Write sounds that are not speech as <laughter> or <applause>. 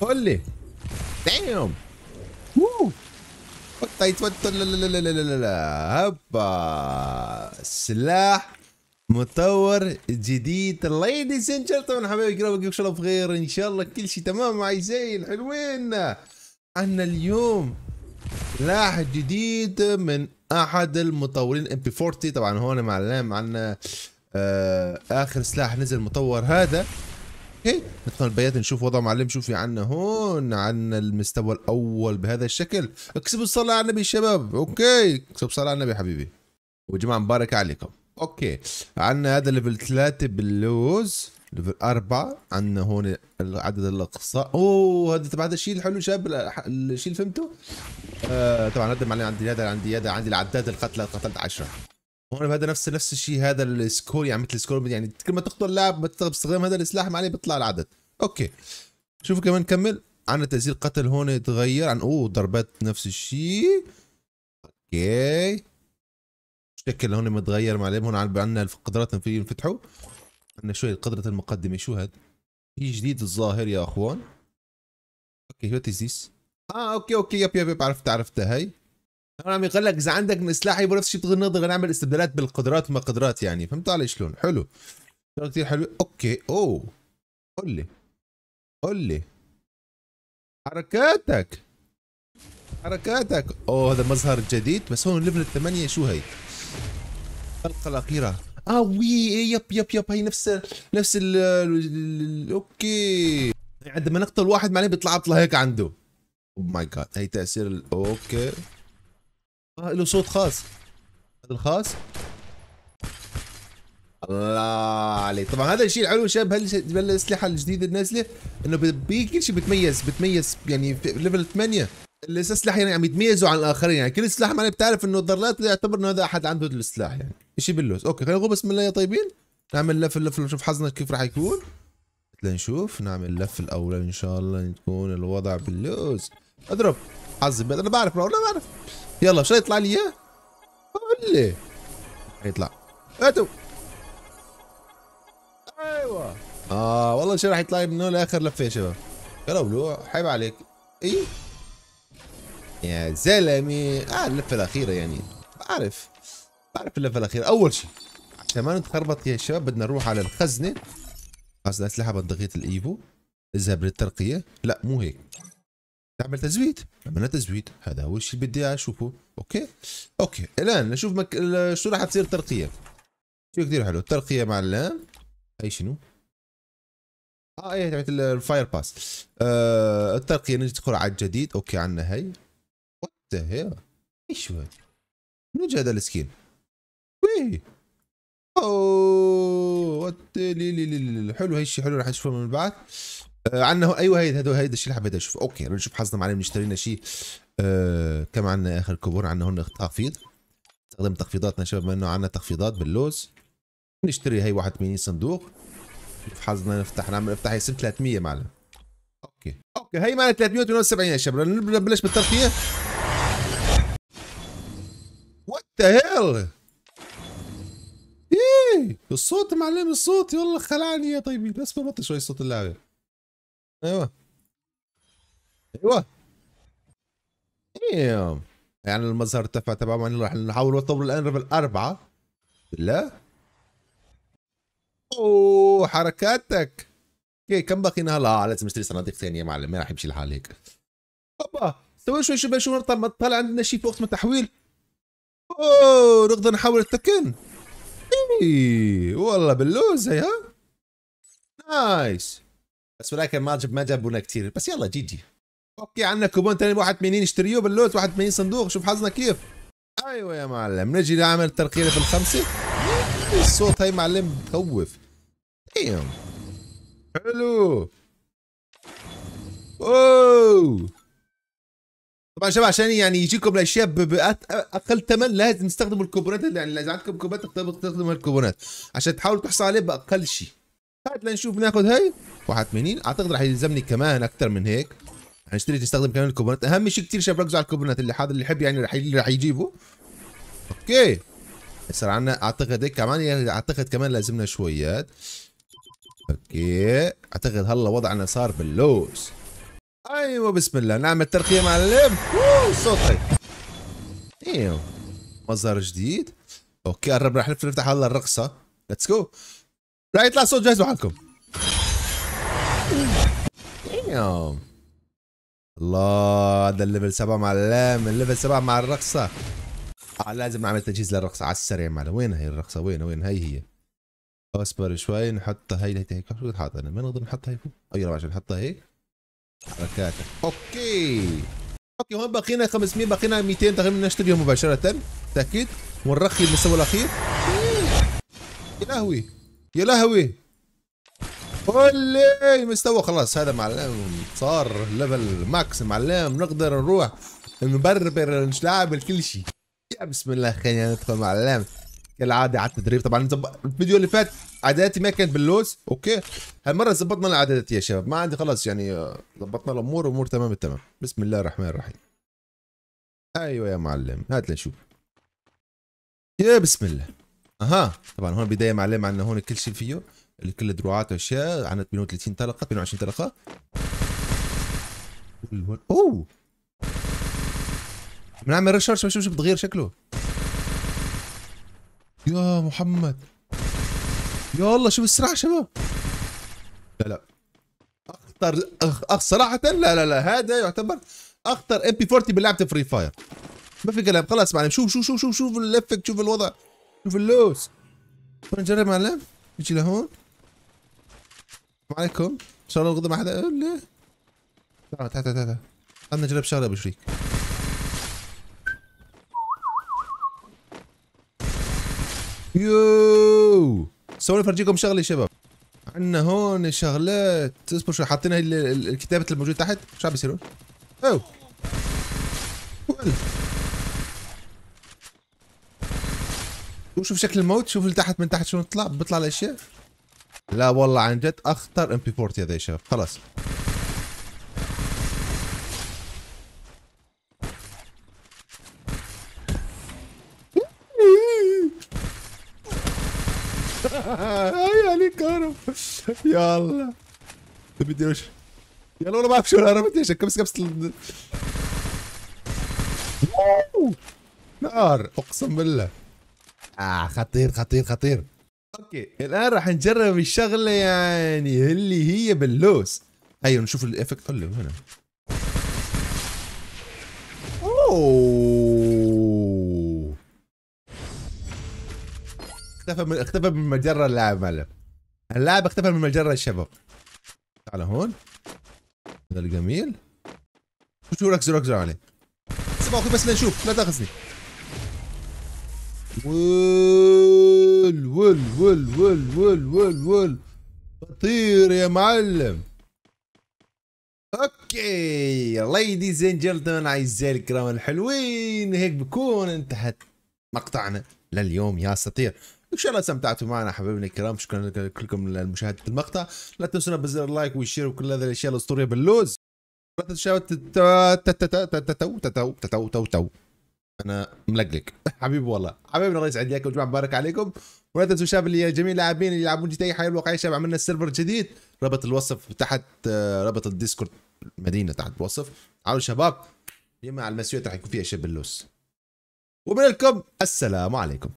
قول لي دايم Woo. طيب هبا سلاح مطور جديد ليديز اند جنتلمان حبايبي قراو ان شاء الله بخير ان شاء الله كل شيء تمام معي زين حلوين عنا اليوم سلاح جديد من احد المطورين ام بي 40 طبعا هون معلم عنا آه، اخر سلاح نزل مطور هذا اوكي ندخل البيات نشوف وضع معلم في عنا هون عنا المستوى الاول بهذا الشكل اكسبوا الصلاه على النبي شباب اوكي اكسبوا الصلاه على النبي حبيبي وجماعه مبارك عليكم اوكي عنا هذا ليفل ثلاثة باللوز ليفل اربعة عندنا هون العدد الاقصى اوه هذا تبع هذا الشيء الحلو شاب الشيء اللي فهمته آه طبعا هذا معلم عندي هذا عندي هذا عندي العداد القتلى قتلت 10 هون هذا نفس نفس الشيء هذا السكور يعني مثل السكور يعني كل ما تقتل لاعب باستخدام هذا السلاح ما عليه بيطلع العدد اوكي شوفوا كمان كمل عندنا تسجيل قتل هون تغير عن اوه ضربات نفس الشيء اوكي شكل هون متغير معلم هون عندنا القدرات في ينفتحوا عندنا شوي قدرة المقدمة شو هاد هي جديد الظاهر يا اخوان اوكي وات از ذيس اه اوكي اوكي يب يب, يب عرفتها عرفتها هي انا عم يقول لك اذا عندك سلاح يبقى نفس الشيء نقدر نعمل استبدالات بالقدرات وما قدرات يعني فهمت علي شلون حلو كثير حلو اوكي اوه قول لي قول لي حركاتك حركاتك اوه هذا مظهر جديد بس هون ليفل 8 شو هي الحلقه الاخيره اه وي إيه، يب يب يب هي نفس نفس ال اوكي عندما نقتل واحد معناه بيطلع بيطلع هيك عنده اوه ماي جاد هي تاثير اوكي آه له صوت خاص هذا الخاص الله عليك طبعا هذا الشيء الحلو شباب بهالاسلحه الجديده النازله انه بكل شيء بتميز بتميز يعني في ليفل 8 الاسلحه يعني عم يتميزوا عن الاخرين يعني كل سلاح ما بتعرف انه الضرلات يعتبر انه هذا احد عنده السلاح يعني شيء باللوز اوكي خلينا نقول بسم الله يا طيبين نعمل لف لف نشوف حظنا كيف راح يكون لنشوف نعمل لف الاول ان شاء الله تكون الوضع باللوز اضرب حظ انا بعرف انا بعرف يلا شو يطلع لي اياه قول لي حيطلع هاتوا ايوه اه والله ان راح يطلع لي من هنا لاخر لفه يا شباب يلا بلوع حيب عليك اي يا زلمي اه اللفه الاخيره يعني بعرف بعرف اللفه الاخيره اول شيء عشان ما نتخربط يا شباب بدنا نروح على الخزنه خزنه اسلحه بندقيه الايفو اذهب للترقيه لا مو هيك تعمل تزويد عملنا تزويد هذا هو الشيء اللي بدي اشوفه اوكي اوكي الان نشوف مك... شو راح تصير الترقيه شيء كثير حلو الترقيه مع الان هي شنو اه ايه تبعت الفاير باس آه الترقيه نجي تدخل على الجديد اوكي عندنا هي وات ذا ايش هو من وجه هذا السكين وي اوه وات لي لي لي حلو الشيء حلو راح نشوفه من بعد آه، عندنا ايوه هيدا هيدا هيد الشيء اللي حبيت اشوفه اوكي نشوف حظنا معنا اشترينا شيء آه كم عندنا اخر كبور عندنا هون تخفيض نستخدم تخفيضاتنا شباب بما انه عندنا تخفيضات باللوز نشتري هي 81 صندوق نشوف حظنا نفتح نعمل نفتح يصير 300 معلم اوكي اوكي هي معنا 378 يا شباب نبلش بالترفيه وات ذا هيل ايه الصوت معلم الصوت يلا خلعني يا طيبين بس بطل شوي صوت اللعبه ايوه ايوه ايوه يعني المظهر ارتفع تبعهم راح نحاول نطور الان ليفل اربعه بالله اوه حركاتك اوكي كم باقينا هلا آه لازم نشتري صناديق ثانيه معلم ما راح يمشي الحال هيك هوبا سوي شوي شوي شو طلع طلع عندنا شيء في وقت تحويل اوه نقدر نحول التكن ايه والله هي ها نايس بس ولكن ما جب ما جابونا كثير بس يلا جي جي اوكي عندنا كوبون ثاني 81 اشتريوه باللوت 81 صندوق شوف حظنا كيف ايوه يا معلم نجي نعمل ترقيله في الخمسه إيه، الصوت هاي معلم بخوف دايم حلو اوه طبعا شباب عشان يعني يجيكم الاشياء باقل ثمن لازم تستخدموا الكوبونات يعني اذا عندكم كوبونات تستخدموا الكوبونات عشان تحاولوا تحصلوا عليه باقل شيء هات طيب، لنشوف ناخذ هاي 81 اعتقد راح يلزمني كمان اكثر من هيك هنشتري تستخدم كمان الكوبونات اهم شيء كثير شباب ركزوا على الكوبونات اللي هذا اللي يحب يعني راح راح يجيبه اوكي صار عندنا اعتقد هيك كمان يعني اعتقد كمان لازمنا شويات اوكي اعتقد هلا وضعنا صار باللوز ايوه بسم الله نعم الترقيه معلم صوتي ايوه مظهر جديد اوكي قرب راح نفتح هلا الرقصه ليتس جو راح يطلع صوت جاهز لحالكم دام الله هذا الليفل 7 معلم الليفل 7 مع الرقصة آه، لازم نعمل تجهيز للرقصة على السريع معلم وين هي الرقصة وين وين هي هي اصبر شوي نحطها هي هي هيك شو حاطها انا ما نقدر نحطها هيك اي ربع نحطها هيك حركاتها اوكي اوكي هون بقينا 500 بقينا 200 تقريبا نشتريهم مباشرة تأكيد ونرخي المستوى الأخير يا لهوي يا لهوي ولي مستوى خلاص هذا معلم صار ليفل ماكس معلم نقدر نروح نبربر نلعب الكل شيء يا بسم الله خلينا ندخل معلم كالعاده على التدريب طبعا الفيديو اللي فات عاداتي ما كانت باللوز اوكي هالمره زبطنا العادات يا شباب ما عندي خلاص يعني آه، زبطنا الامور امور تمام التمام بسم الله الرحمن الرحيم ايوه يا معلم هات لنشوف يا بسم الله اها طبعا هون بدايه معلم عندنا هون كل شيء فيه الكل دروعات اشياء عندنا 38 طلقه 22 طلقه اوه بنعمل ريسيرش باش نشوف بتغير شكله يا محمد يا الله شوف السرعه شباب لا لا اخطر أخ... أخ... صراحه لا لا لا هذا يعتبر اخطر ام بي 40 بلعبه فري فاير ما في كلام خلاص معلم شوف شوف شوف شوف شوف الافكت شوف الوضع شوف اللوس نجرب معلم نجي لهون السلام عليكم ان شاء الله الغدا ما حدا أه، لا تعال تعال تعال خلنا نجرب شغله ابو شريك يو سوري فرجيكم شغله يا شباب عندنا هون شغلات اصبر شوي حاطين هي الكتابه الموجوده تحت شو عم بيصير هون؟ اوه وشوف شكل الموت شوف اللي تحت من تحت شو بيطلع بيطلع الاشياء لا والله عن جد اخطر ام بي 40 هذا يا شباب خلاص هاي عليك هرب يلا بدي وش يلا والله ما بعرف شو هربت ايش كبس كبس نار اقسم بالله اه خطير خطير خطير اوكي الان راح نجرب الشغله يعني اللي هي باللوس هيا أيوة، نشوف الايفكت كله هنا اوه اختفى من اختفى من مجرة اللاعب معلم اللاعب اختفى من مجرة الشباب تعال هون هذا الجميل شو ركزوا ركزوا عليه بس بس لنشوف لا تاخذني ول ول ول ول ول ول ول خطير يا معلم اوكي ليديز اند جنتلمان اعزائي الكرام الحلوين هيك بكون انتهت مقطعنا لليوم يا سطير ان شاء الله استمتعتوا معنا حبايبنا الكرام شكرا لكم لمشاهده المقطع لا تنسونا بزر اللايك والشير وكل هذه الاشياء الاسطوريه باللوز لا تنسوا تتو تتو تتو تتو تتو تتو انا ملقلق <laughs> حبيبي والله حبيبنا الله يسعد ياكم جماعه مبارك عليكم ولا تنسوا شباب اللي جميع اللاعبين اللي يلعبون جي تي حياه الواقعيه شباب عملنا سيرفر جديد رابط الوصف تحت آه، رابط الديسكورد المدينه تحت الوصف تعالوا شباب جماعه المسويات راح يكون فيها شبه اللوس وبنلكم السلام عليكم